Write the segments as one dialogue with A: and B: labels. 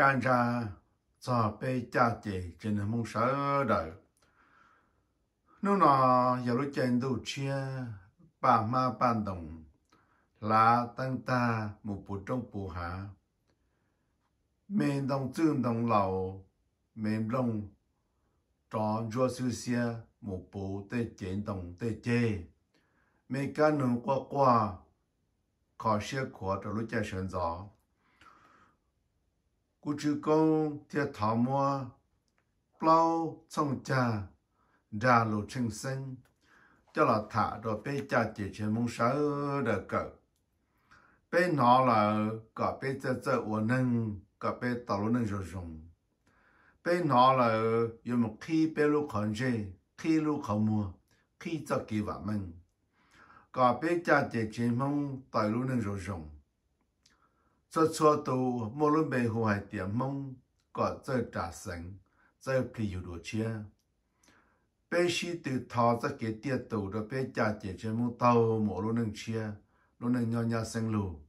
A: 干啥咋被家姐真的没啥的。那呢，有了见到钱，爸妈搬动，拉当大木不中不下，面当正当老，面当装着是些木不得见动得见，没干能呱呱，考些考着了再选择。cụ chữ công thì thảo mua plau trong cha đà lộ trình sinh cho là thả đồ bê cha chỉ trên mông sáu đờ cỡ bê nó là cả bê cha cha uốn nâng cả bê tàu lũ nâng rồi dùng bê nó là dù một khi bê lũ khẩn dê khi lũ khẩn mua khi cho kỳ vọng mình cả bê cha chỉ trên mông tàu lũ nâng rồi dùng cho cho tàu mô lưng bê hồ hải tiệm mông có chơi trả sánh chơi kỳ dù đồ chia bê xí từ thọ ra kế tiệt tàu rồi bê trả chế chế mông tàu mô lưng nâng chia lưng nâng nhỏ nhỏ sánh lù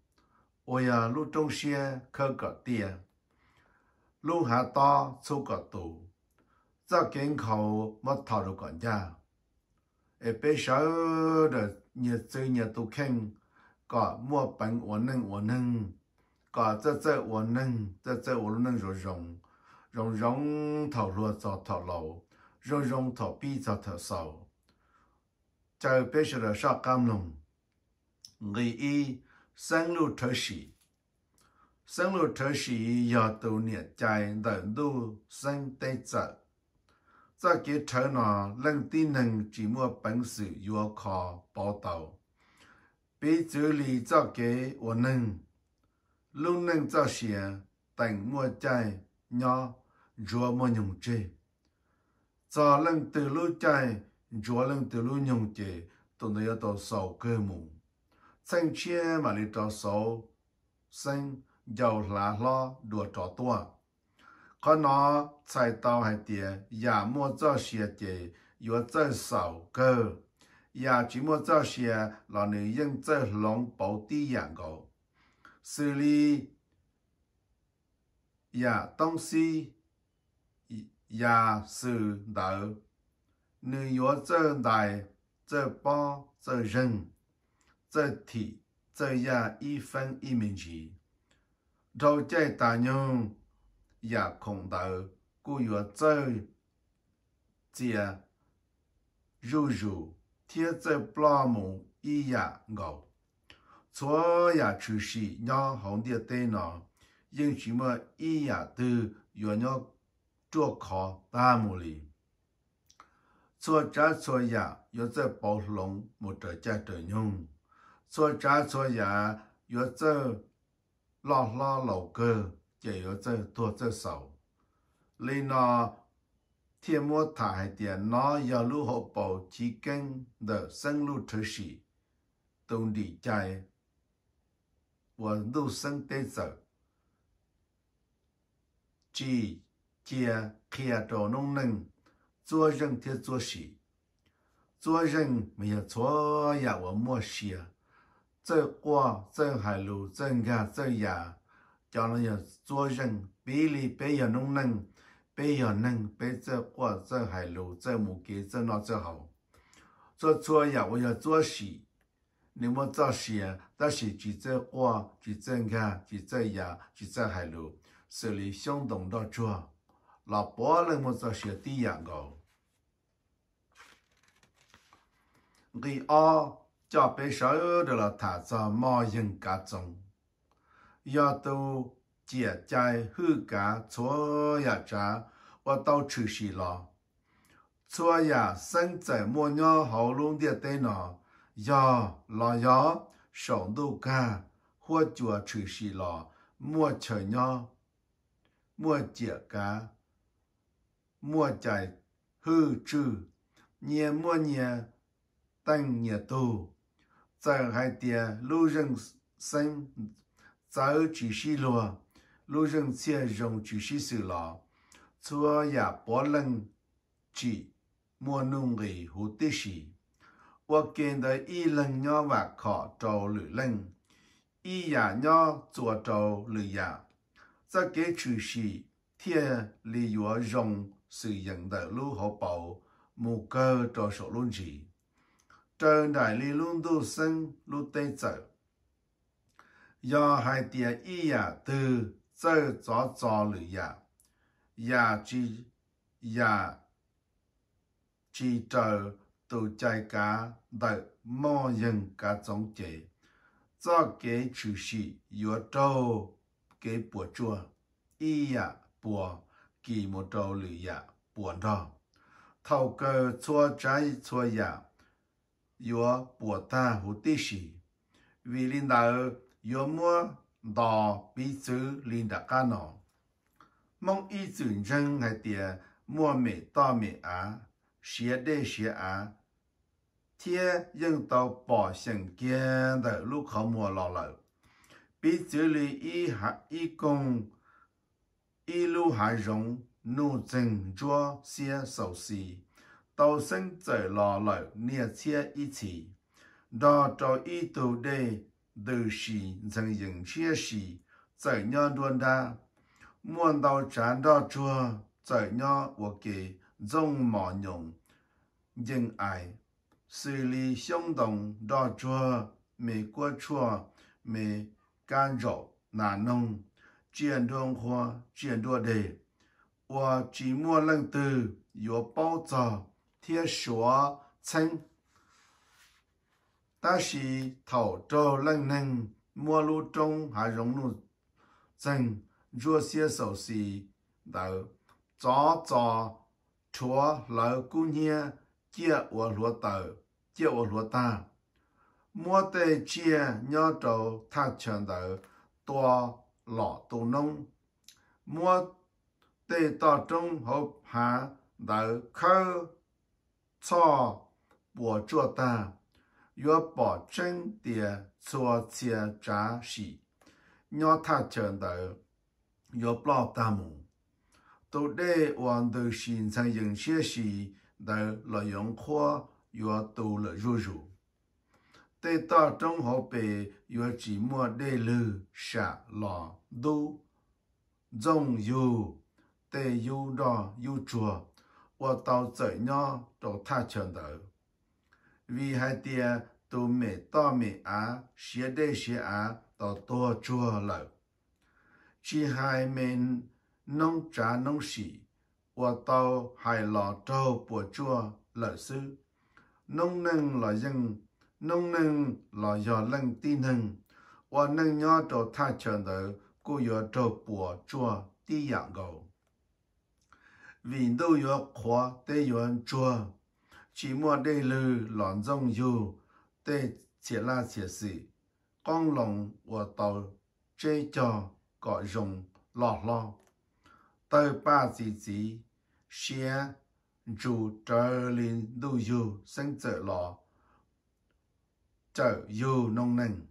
A: ôi à lù trông xia khơ cỏ tiệt lù hà to sâu cỏ tù ra kiến khẩu mất thọ rồi còn ra ở bê sáu rồi nhiệt chơi nhiệt tù khen có mua bánh uống nâng uống nâng 个只只沃嫩，只只沃侬软容，容容头落糟头老，软软头皮糟糟少。再别说了，小金龙，内一生路特水，生乳脱水要多年，在内路省得走。再给头脑冷点嫩，寂寞本事要靠报道，别嘴里再给我嫩。lúc nâng cho xìa tành mua chai nhỏ rùa mua nhung chê cho lưng từ lũ chai rùa lưng từ lũ nhung chê tụi nó tàu sầu cơ mù xanh chia mà đi tàu sầu xanh giàu lá lo đùa trò tua có nó chạy tàu hay tìa giả mua cho xìa chê yếu chơi sầu cơ giả dạ chỉ mua cho xìa là nữ dân chơi lòng bảo tí dạng gầu 是你有东西，有是道，你要走来走包、走人、走铁、走药，一分一毛钱。老街大娘有空头，过要走借，用手贴在玻璃，一样高。昨夜初睡，让红的灯笼，英雄们一夜都热闹坐靠大磨哩。昨站昨夜又在包龙，没着家着用，昨站昨夜又在拉拉老歌，今又在多着手。你那贴膜台点，那要路何保持跟的生路出市都得在。我路生得早，渐渐看到农人做人的做事，做人没有错呀，我莫说，走过走海路这呀走呀，叫人要做人，别理别有农人，别有农别走过走海路走木结走那走好，做错呀我要做事，你们做事。到是橘在，我，橘在，柑、橘在，柚、橘在海螺，十里香浓的处。老爸那么做小弟样的，二阿长烧手的了，他做冒烟格种，要到姐在后格搓呀扎，我到超市了。搓呀生在毛娘喉咙的对那，呀，老幺。上都干，喝着水是了，莫脚尿，莫脚干，莫在后肘，捏莫捏，等捏多，在海边路人生，早着水路，路人想就水水了，做夜不能去，莫冷水好得洗。我见得一人鸟话考招女人，一呀鸟做招女呀，这个就是天里月用是人的路和宝，木个招手论起，正在里论都生路得走，要还点一呀的走早早女呀，呀只呀只招。都在家的某人家种地，早间出是要早给不种，一呀播，给么早了呀不种，头个做在做呀，要不得好地势，为了到有么大比种，为了干农，孟一尊正黑天，莫没大没阿，写得写阿。thiên dân tàu bỏ sẵn kia đợi lúc khó mùa lò lợi. Bị xử lý y hạ y công, y lưu hải rộng, nụ trình chua xia sầu xì. Tàu sinh trời lò lợi nia chia y chỉ. Đò trò y tù đề, từ xì dần dần chia xì, trời nho đuôn đa. Muôn tàu chán đo chua, trời nho của kỳ dông mỏ nhộng. Dừng ai 水利行动多处，美国错，美干扰，难弄，见状化、见着的，我寂寞冷的，有包子、铁雪、葱，但是头朝冷冷，陌路中还融入进做些小事，到早早、错老姑娘接我落道。叫我落单，莫得钱，鸟找他全倒，多老都能。莫得到中和盘的口坐我做单，要保证的做些准时。让他全到要不耽误。都得黄渡县城营业时，的洛阳库。越多了，越少。在大中华北，越寂寞的路，山、路、总有，得有长有长。我到怎样找他全的？威海的都没大没啊，现的现代到多潮了。珠海们，农家农事，我到海拉都不坐了车。农民老用，农民老要能点能，我能要照他教导，个月做不做点养狗，温度要高，得要做，起码得有两层油，得切来切细，刚弄我到，这就各种老老，得把自己先。chú trở lên đủ dù sinh trở lò trở dù nông nâng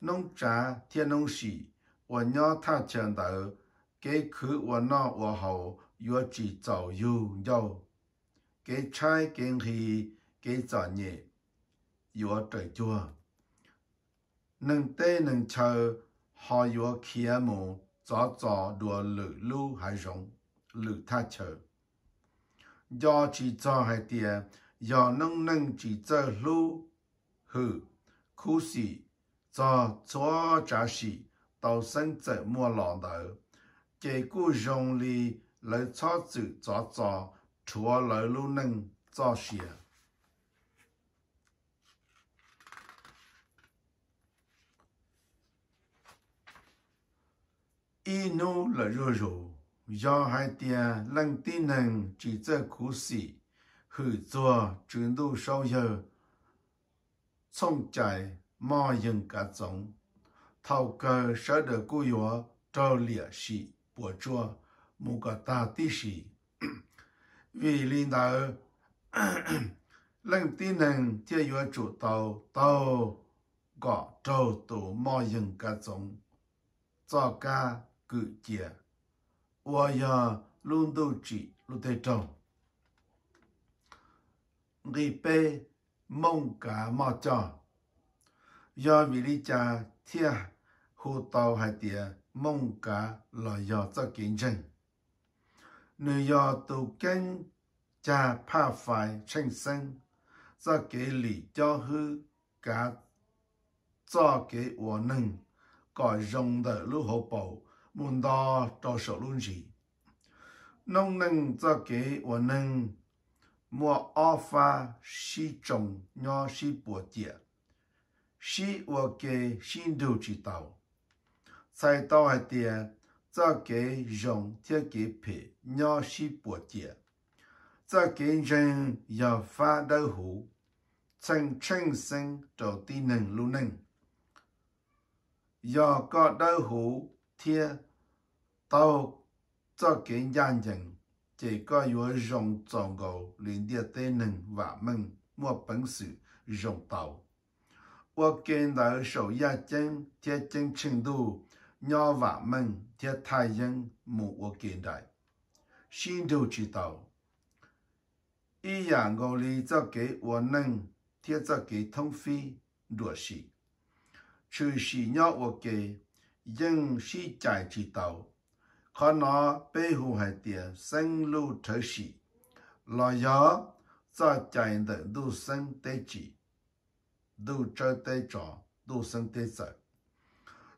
A: nông trà thiên nông sĩ và nhỏ tha chân tử kế khứ và nó và hậu yếu chỉ tạo dù nhau kế trái kiến hì kế giỏ nhẹ yếu trở chua nâng tê nâng chờ họ yếu kia mù gió gió đùa lử lưu hải rộng lử tha chờ 牙齿长得甜，牙农能走走路。可惜咱做这事都生在末路头，结果让那来财主早早除了老农民做鞋，一怒了入土。乡下地啊，冷天冷，就在枯水、合作重度烧油、虫在麻蝇各种，头个舍得过下找联系，捕捉某个大东西，为领导 冷天能节约主到到个周度马云各种，早干各觉。và ya luôn tu chỉ lu tê trồng ghi bê mong cả mò trò do vì lý cha thia hồ tàu hai tía mong cả là do cho kiến tranh nếu do tu kênh cha pa phải tranh sinh do cái lý cho hư cả do cái ổn năng có rộng đỡ mun da cho sở luôn gì nông nâng ra kế và nâng mua o pha si trồng nho si bùa tiệt si và kế si điều chỉ tàu sai tàu hay tiệt ra kế rồng thiết kế phê nho si bùa tiệt ra kế rừng giờ pha đỡ hủ chân chân sinh đầu tiên nâng lưu nâng giờ có đỡ 贴到做件眼睛，这个要用中国连的的能话们没本事用到。我见到手一针贴针程度，鸟话们贴太阳没我见到，心都知道。一样我哩做给我能贴做给通飞多是，就是鸟我给。用血债之道，可那背后还点生路特袭，老爷在家人的路生得战，路招得战，路生得战，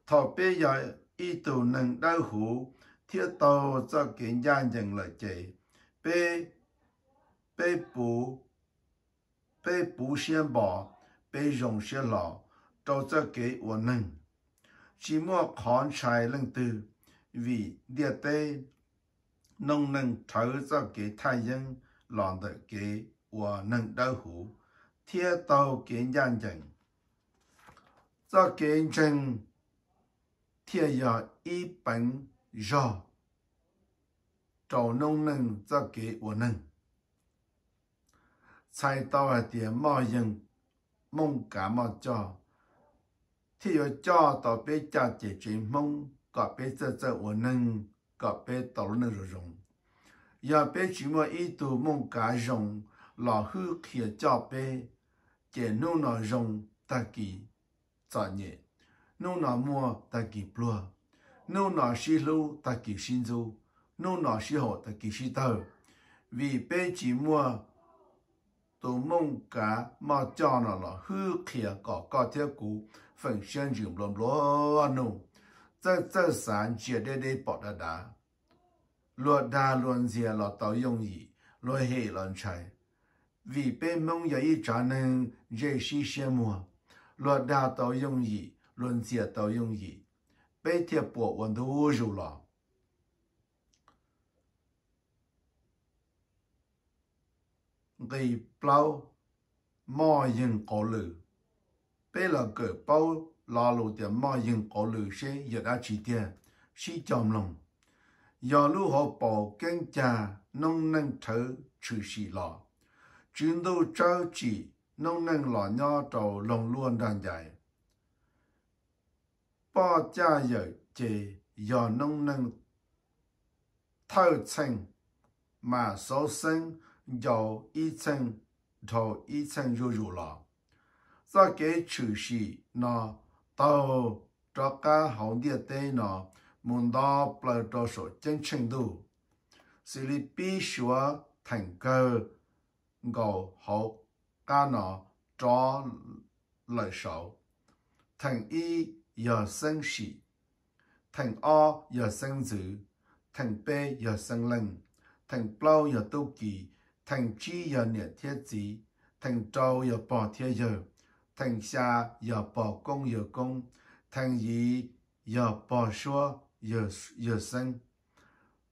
A: 他别人一刀能刀斧，一到这给伢人了结，被被补，被补先宝，被永先佬，都在给我弄。chỉ mua khón trái lưng từ vì địa tê nông nâng trở ra cái thai dân lòn đợi cái và nâng đau hủ thiết tàu cái gian dần do cái chân thiết giờ y bánh do trầu nông nâng cho cái và nâng sai tàu là tiền mò dân mong cả mò cho 只要教到别家的群众，个别职责我能个别讨论的内容。要别只么一度梦见用落后欠教被，这努那用打起作业，努那摸打起破，努那西路打起新招，努那时候打起新头。为别只么都梦干，毛教那落后欠搞高铁股。phần sân dụng lộn lô nụ, tớ tớ sản chia đê đê bọt đá đá. Lô đá luôn dìa lọ tàu dùng ý, lô hề lọn chạy. Vì bê mông yếu ý trả nâng dê xí xe mùa, lô đá tàu dùng ý, luôn dìa tàu dùng ý. Bê thiệp bộ ổn thú vô dù lọ. Gây bao mò dừng cổ lửa. 贝勒格包拉路的马英二路西一家七店，西江龙。羊肚和包更加能能头出鲜了？全都照着能能老鸭粥、龙肉汤在。包家有鸡、要能能、套层马首生，要一层、头一层肉肉了。do cái chủ sĩ nó tàu cho cả hậu địa tế nó muốn đó bờ cho số chân trình đủ xử lý bí sửa thành cơ ngầu hậu cả nọ cho lời sầu thành y giờ sinh sĩ thành o giờ sinh dữ thành b giờ sinh linh thành plau giờ tu kỳ thành chi giờ niệm thiết trí thành trâu giờ bỏ thiết giờ 听下有保工有工，听语有保说有有生，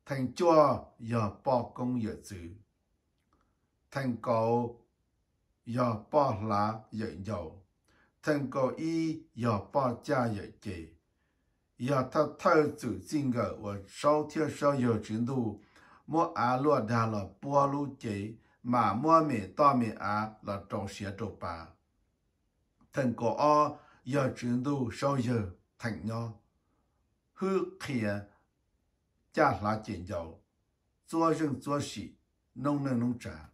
A: 听觉有保工有字，听歌有保蓝有油，听歌一有保家有鸡，有他偷走进个我烧天烧有钱多，莫阿了达了波花钱，买莫米大米阿了做些做包。thành có o giờ chuyển tu sau giờ thành nho hư khía cha là chuyển dầu chúa rừng chúa sĩ nông nương nông trà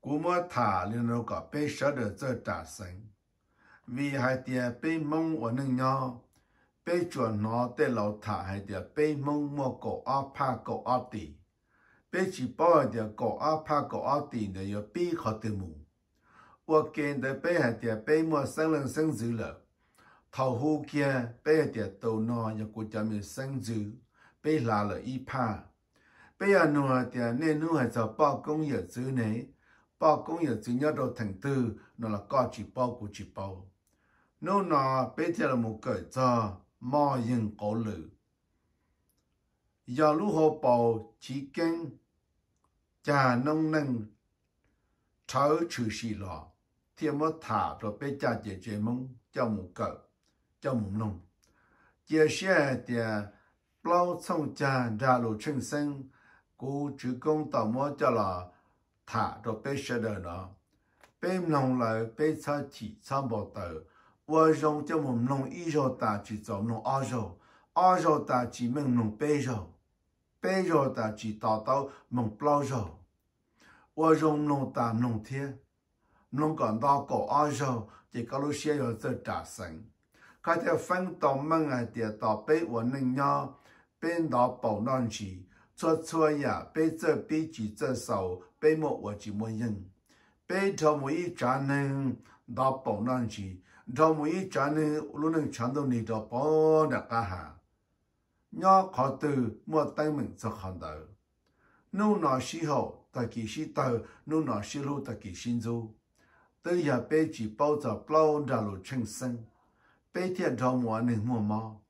A: cú mơ thả liên đâu có bê sở được cho trả sinh, vì hai tia bê mông ở nâng nho bê chuẩn nó tê lâu thả hai tia bê mông mô cổ o pa cổ o tỷ bê chỉ bỏ tia cổ o pa cổ o tỷ để yo bê khó tiêu mù 我见得被下点被莫生人生子了，头后见被下点头脑也顾家面生子，被拉了一趴，被下弄下点内弄下就包工业子呢，包工业子要到成都，那了搞起包顾起包，那那被下了木改造，马应高楼，要如何包起根，加农能。超出西了。thiên mơ thả rồi bê cha chế chế mông cho mù cờ cho mù nông chế xe thì bao xong cha ra lô chân sinh cú chữ công tàu mơ cho là thả rồi bê xe đời nó bê nông lại bê cha chỉ cha bỏ tờ và rong cho mù nông y rô ta chỉ cho nông o rô o rô ta chỉ mình nông bê rô bê rô ta chỉ tàu tàu mông bao rô và rong nông ta nông thiên 侬讲到高二上，在高路学校做大生，开头分到门外地到班，我恁娘分到保暖区，做作呀，边做边举着手，边摸还是边用，边头我一家人到保暖区，无一家人侬能全都你到保暖干哈，我看到没得物在看到，侬哪时候在记心头，侬哪时候在记心中。日下白日包走，不按套路创新；白天琢磨能摸毛，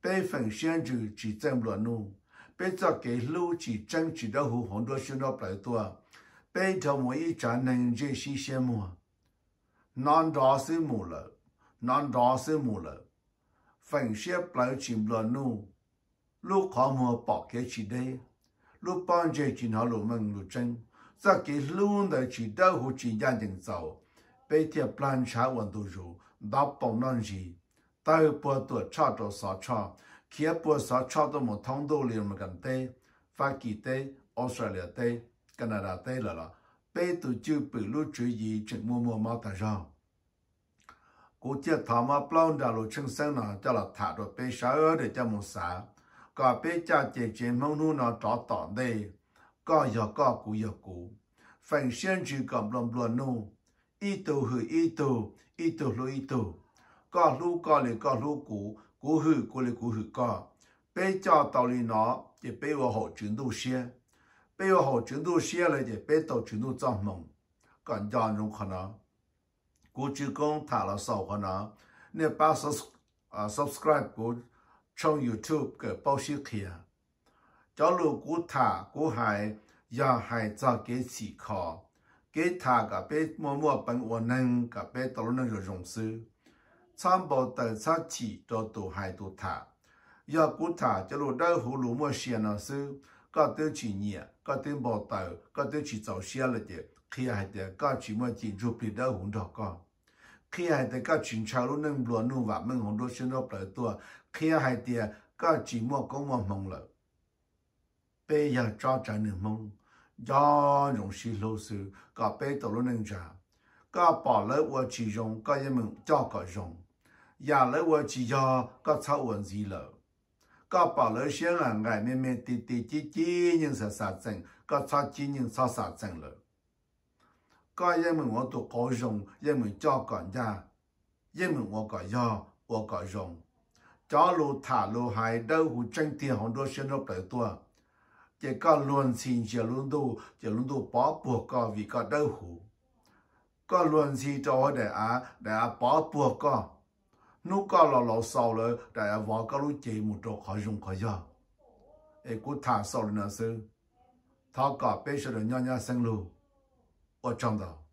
A: 白粉香蕉只整乱弄。白做给路子整几的和很多选到白多。白头毛一家能接是羡慕。难道是木了？难道是木了？粉血白整乱弄，路口毛白给起的。路帮接进好路门路正，做给路的整几条，和几点成熟？白天 plan 查温度如达本冷气，待步度查到扫查，且步扫查到木汤都林木根泰、巴基斯坦、澳大利亚泰、加拿大泰了啦。北度就北路追伊趁木木马踏上。古铁他们 plan 打路称生呢，就邋遢到北查额的就木傻。个北查借借懵奴呢，妥妥的。个要个古要古，分线追个木木奴。一度和一度，一度和一度，各路各的各路股，股是股的股是各。北教到的那，就北我好尊重些。北我好尊重些来的，北我好尊重咱们。感谢侬哈那，古提供塔拉扫哈那。那包 sub 啊，subscribe 古冲 YouTube 给包写起啊。假如古塔古海，人海早给起课。给他个别某某笨，我能个别到那个同事，厂部头出去多多还多他，要过他，假如在乎路么些那事，个到去念，个到去报个各到去找些了的，去害的个起码就做别的红头哥，去害的各平常路能乱弄哇，门红头些个歹徒，去害的各起码讲我懵了，不要找真的懵。做农事劳作，搞背斗弄茶，搞白鹭窝子种，搞一们蕉果种，养白鹭窝子养，搞插完枝了，搞白鹭先人爱，慢慢点点接金银杉杉针，搞插金银插杉针了。搞一们我都搞种，一们蕉果种，一们我搞种，我搞种，做路塔路海都胡春天好多小鸟在度。chỉ có luôn xin chỉ luôn tu chỉ luôn tu bỏ buộc có vì có đau khổ có luôn xin cho để à để à bỏ buộc có nếu có là lâu sau rồi để à vợ có lúc chỉ một chỗ khó dùng khó giờ ấy cũng thả sau nữa sư thao cả bây giờ nhỏ nhỏ sinh lưu ở trong đó